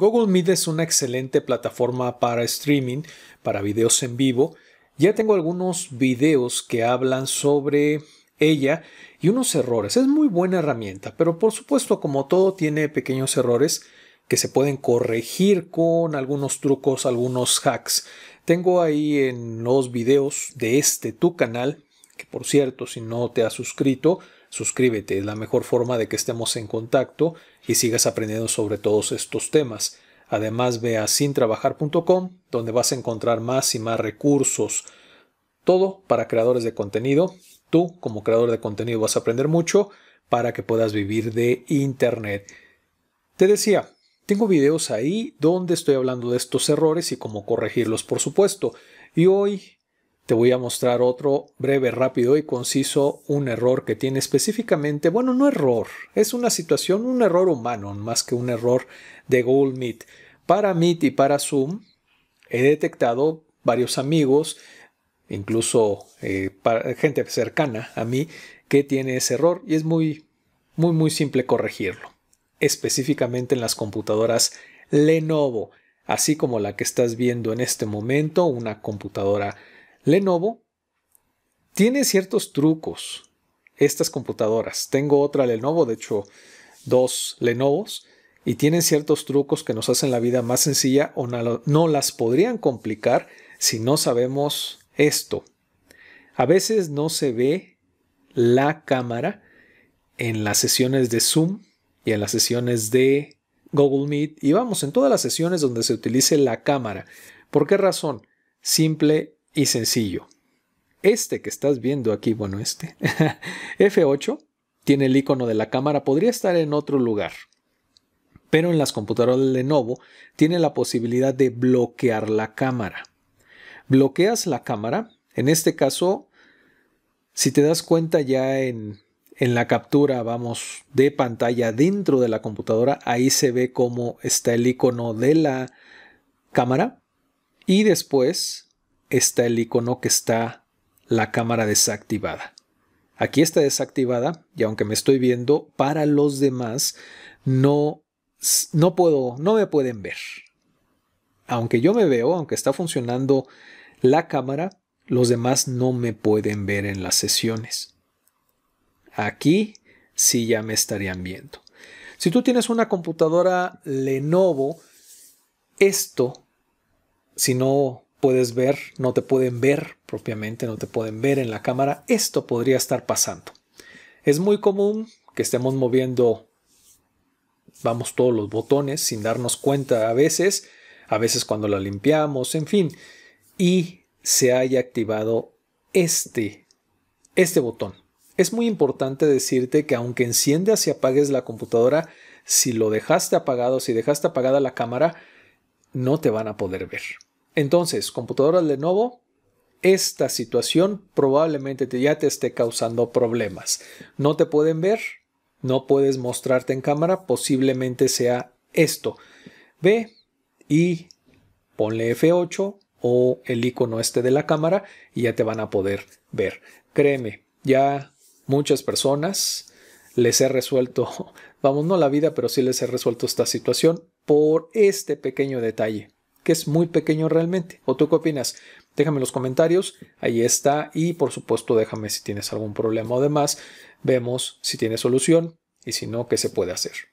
Google Meet es una excelente plataforma para streaming, para videos en vivo. Ya tengo algunos videos que hablan sobre ella y unos errores. Es muy buena herramienta, pero por supuesto como todo tiene pequeños errores que se pueden corregir con algunos trucos, algunos hacks. Tengo ahí en los videos de este tu canal, que por cierto si no te has suscrito, Suscríbete, es la mejor forma de que estemos en contacto y sigas aprendiendo sobre todos estos temas. Además, ve a sintrabajar.com, donde vas a encontrar más y más recursos. Todo para creadores de contenido. Tú, como creador de contenido, vas a aprender mucho para que puedas vivir de Internet. Te decía, tengo videos ahí donde estoy hablando de estos errores y cómo corregirlos, por supuesto. Y hoy te voy a mostrar otro breve, rápido y conciso, un error que tiene específicamente, bueno, no error, es una situación, un error humano, más que un error de Google Meet. Para Meet y para Zoom he detectado varios amigos, incluso eh, gente cercana a mí, que tiene ese error y es muy, muy, muy simple corregirlo, específicamente en las computadoras Lenovo, así como la que estás viendo en este momento, una computadora Lenovo tiene ciertos trucos, estas computadoras. Tengo otra Lenovo, de hecho, dos Lenovos, y tienen ciertos trucos que nos hacen la vida más sencilla o no las podrían complicar si no sabemos esto. A veces no se ve la cámara en las sesiones de Zoom y en las sesiones de Google Meet y vamos, en todas las sesiones donde se utilice la cámara. ¿Por qué razón? Simple y sencillo. Este que estás viendo aquí, bueno, este F8 tiene el icono de la cámara, podría estar en otro lugar. Pero en las computadoras de Lenovo tiene la posibilidad de bloquear la cámara. Bloqueas la cámara, en este caso, si te das cuenta ya en, en la captura, vamos, de pantalla dentro de la computadora, ahí se ve cómo está el icono de la cámara. Y después está el icono que está la cámara desactivada. Aquí está desactivada y aunque me estoy viendo, para los demás no, no puedo, no me pueden ver. Aunque yo me veo, aunque está funcionando la cámara, los demás no me pueden ver en las sesiones. Aquí sí ya me estarían viendo. Si tú tienes una computadora Lenovo, esto, si no puedes ver, no te pueden ver propiamente, no te pueden ver en la cámara, esto podría estar pasando. Es muy común que estemos moviendo, vamos, todos los botones sin darnos cuenta a veces, a veces cuando la limpiamos, en fin, y se haya activado este, este botón. Es muy importante decirte que aunque enciendas y apagues la computadora, si lo dejaste apagado, si dejaste apagada la cámara, no te van a poder ver. Entonces, computadoras Lenovo, esta situación probablemente ya te esté causando problemas. No te pueden ver, no puedes mostrarte en cámara, posiblemente sea esto. Ve y ponle F8 o el icono este de la cámara y ya te van a poder ver. Créeme, ya muchas personas les he resuelto, vamos, no la vida, pero sí les he resuelto esta situación por este pequeño detalle es muy pequeño realmente. ¿O tú qué opinas? Déjame en los comentarios, ahí está. Y por supuesto, déjame si tienes algún problema o demás. Vemos si tiene solución y si no, qué se puede hacer.